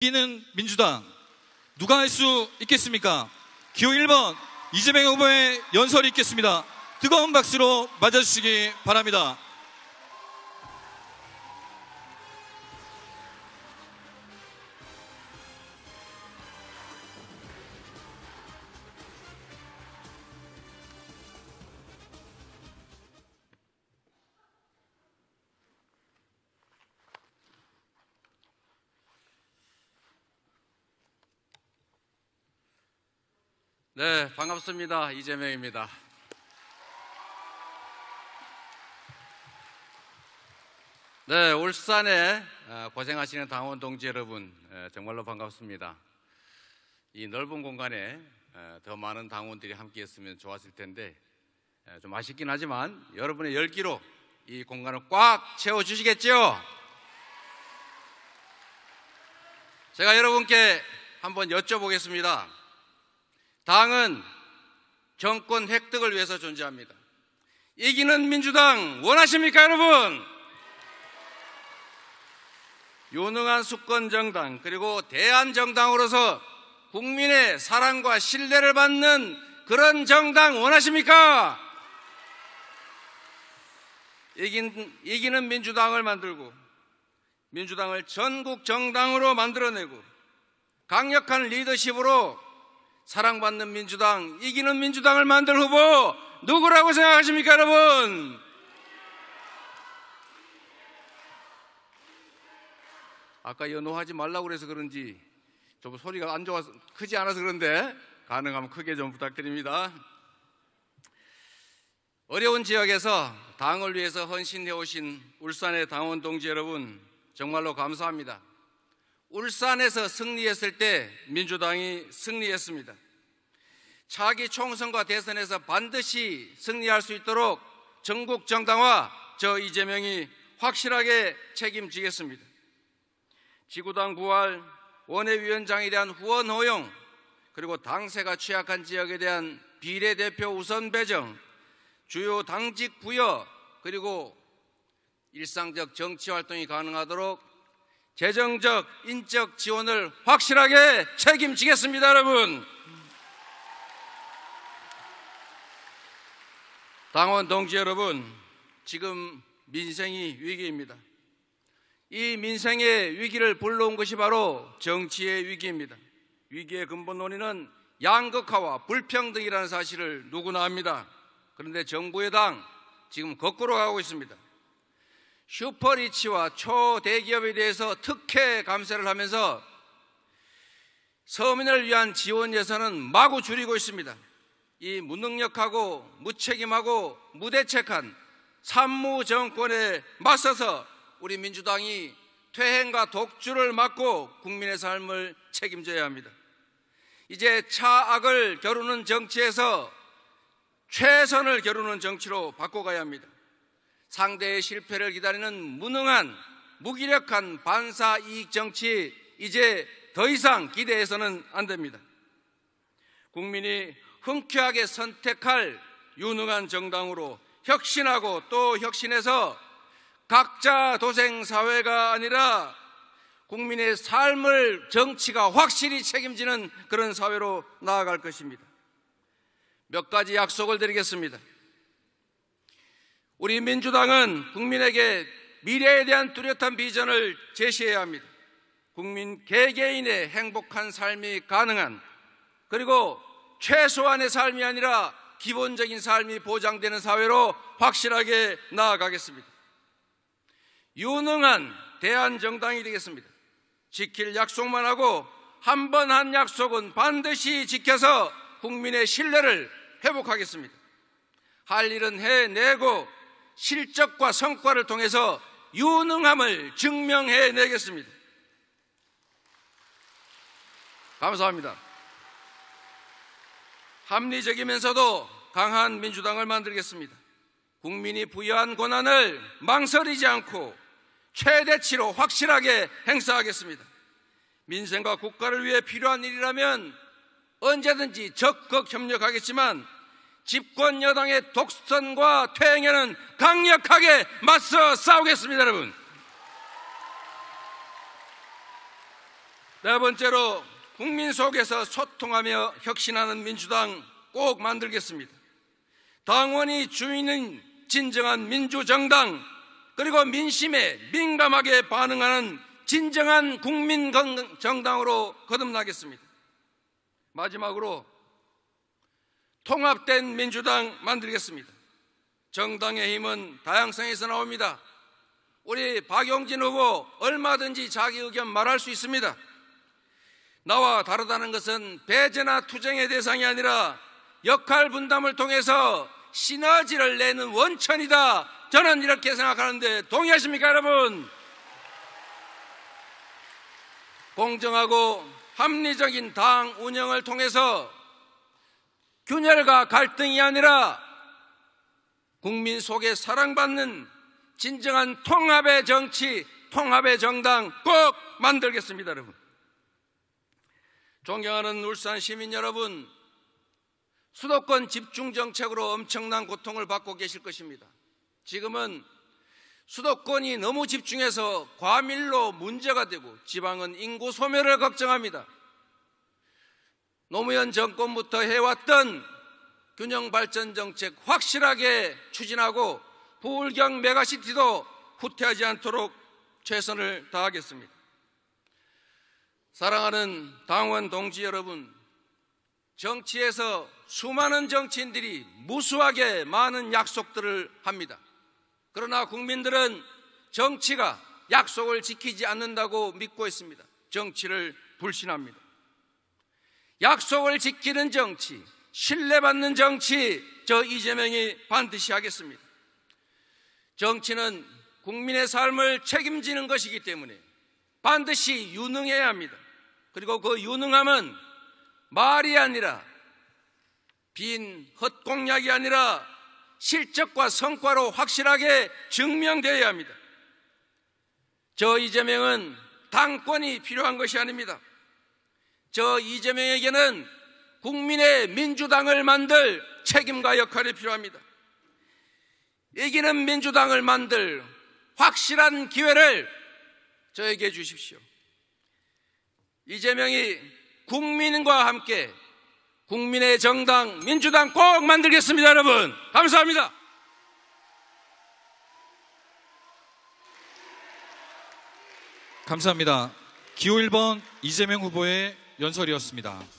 이기는 민주당 누가 할 수 있겠습니까? 기호 1번 이재명 후보의 연설이 있겠습니다. 뜨거운 박수로 맞아주시기 바랍니다. 네, 반갑습니다. 이재명입니다. 네, 울산에 어, 고생하시는 당원 동지 여러분, 정말로 반갑습니다. 이 넓은 공간에 더 많은 당원들이 함께 했으면 좋았을 텐데, 좀 아쉽긴 하지만 여러분의 열기로 이 공간을 꽉 채워주시겠죠? 제가 여러분께 한번 여쭤보겠습니다. 당은 정권 획득을 위해서 존재합니다. 이기는 민주당 원하십니까, 여러분? 유능한 수권 정당 그리고 대한 정당으로서 국민의 사랑과 신뢰를 받는 그런 정당 원하십니까? 이긴, 이기는 민주당을 만들고 민주당을 전국 정당으로 만들어내고 강력한 리더십으로 사랑받는 민주당, 이기는 민주당을 만들 후보 누구라고 생각하십니까, 여러분? 아까 연호하지 말라고 그래서 그런지 좀 소리가 안 좋아서 크지 않아서 그런데 가능하면 크게 좀 부탁드립니다. 어려운 지역에서 당을 위해서 헌신해 오신 울산의 당원 동지 여러분 정말로 감사합니다. 울산에서 승리했을 때 민주당이 승리했습니다. 차기 총선과 대선에서 반드시 승리할 수 있도록 전국 정당화 저 이재명이 확실하게 책임지겠습니다. 지구당 부활, 원외위원장에 대한 후원 허용, 그리고 당세가 취약한 지역에 대한 비례대표 우선 배정, 주요 당직 부여, 그리고 일상적 정치 활동이 가능하도록 재정적, 인적 지원을 확실하게 책임지겠습니다, 여러분. 당원 동지 여러분, 지금 민생이 위기입니다. 이 민생의 위기를 불러온 것이 바로 정치의 위기입니다. 위기의 근본 원인은 양극화와 불평등이라는 사실을 누구나 압니다. 그런데 정부의 당 지금 거꾸로 가고 있습니다. 슈퍼리치와 초대기업에 대해서 특혜 감세를 하면서 서민을 위한 지원 예산은 마구 줄이고 있습니다. 이 무능력하고 무책임하고 무대책한 산무 정권에 맞서서 우리 민주당이 퇴행과 독주를 막고 국민의 삶을 책임져야 합니다. 이제 차악을 겨루는 정치에서 최선을 겨루는 정치로 바꿔가야 합니다. 상대의 실패를 기다리는 무능한 무기력한 반사 이익 정치 이제 더 이상 기대해서는 안 됩니다. 국민이 흔쾌하게 선택할 유능한 정당으로 혁신하고 또 혁신해서 각자 도생 사회가 아니라 국민의 삶을 정치가 확실히 책임지는 그런 사회로 나아갈 것입니다. 몇 가지 약속을 드리겠습니다. 우리 민주당은 국민에게 미래에 대한 뚜렷한 비전을 제시해야 합니다. 국민 개개인의 행복한 삶이 가능한 그리고 최소한의 삶이 아니라 기본적인 삶이 보장되는 사회로 확실하게 나아가겠습니다. 유능한 대한 정당이 되겠습니다. 지킬 약속만 하고 한 번한 한 약속은 반드시 지켜서 국민의 신뢰를 회복하겠습니다. 할 일은 해내고 실적과 성과를 통해서 유능함을 증명해내겠습니다. 감사합니다. 합리적이면서도 강한 민주당을 만들겠습니다. 국민이 부여한 권한을 망설이지 않고 최대치로 확실하게 행사하겠습니다. 민생과 국가를 위해 필요한 일이라면 언제든지 적극 협력하겠지만 집권 여당의 독선과 퇴행에는 강력하게 맞서 싸우겠습니다, 여러분. 네 번째로 국민 속에서 소통하며 혁신하는 민주당 꼭 만들겠습니다. 당원이 주인인 진정한 민주정당 그리고 민심에 민감하게 반응하는 진정한 국민 정당으로 거듭나겠습니다. 마지막으로 통합된 민주당 만들겠습니다. 정당의 힘은 다양성에서 나옵니다. 우리 박용진 후보 얼마든지 자기 의견 말할 수 있습니다. 나와 다르다는 것은 배제나 투쟁의 대상이 아니라 역할 분담을 통해서 시너지를 내는 원천이다. 저는 이렇게 생각하는데 동의하십니까, 여러분? 공정하고 합리적인 당 운영을 통해서 균열과 갈등이 아니라 국민 속에 사랑받는 진정한 통합의 정치, 통합의 정당 꼭 만들겠습니다, 여러분. 존경하는 울산 시민 여러분, 수도권 집중 정책으로 엄청난 고통을 받고 계실 것입니다. 지금은 수도권이 너무 집중해서 과밀로 문제가 되고 지방은 인구 소멸을 걱정합니다. 노무현 정권부터 해왔던 균형 발전 정책 확실하게 추진하고 부울경 메가시티도 후퇴하지 않도록 최선을 다하겠습니다. 사랑하는 당원 동지 여러분, 정치에서 수많은 정치인들이 무수하게 많은 약속들을 합니다. 그러나 국민들은 정치가 약속을 지키지 않는다고 믿고 있습니다. 정치를 불신합니다. 약속을 지키는 정치, 신뢰받는 정치, 저 이재명이 반드시 하겠습니다. 정치는 국민의 삶을 책임지는 것이기 때문에 반드시 유능해야 합니다. 그리고 그 유능함은 말이 아니라 빈 헛공약이 아니라 실적과 성과로 확실하게 증명되어야 합니다. 저 이재명은 당권이 필요한 것이 아닙니다. 저 이재명에게는 국민의 민주당을 만들 책임과 역할이 필요합니다. 이기는 민주당을 만들 확실한 기회를 저에게 주십시오. 이재명이 국민과 함께 국민의 정당 민주당 꼭 만들겠습니다, 여러분. 감사합니다. 감사합니다. 기호 1번 이재명 후보의 연설이었습니다.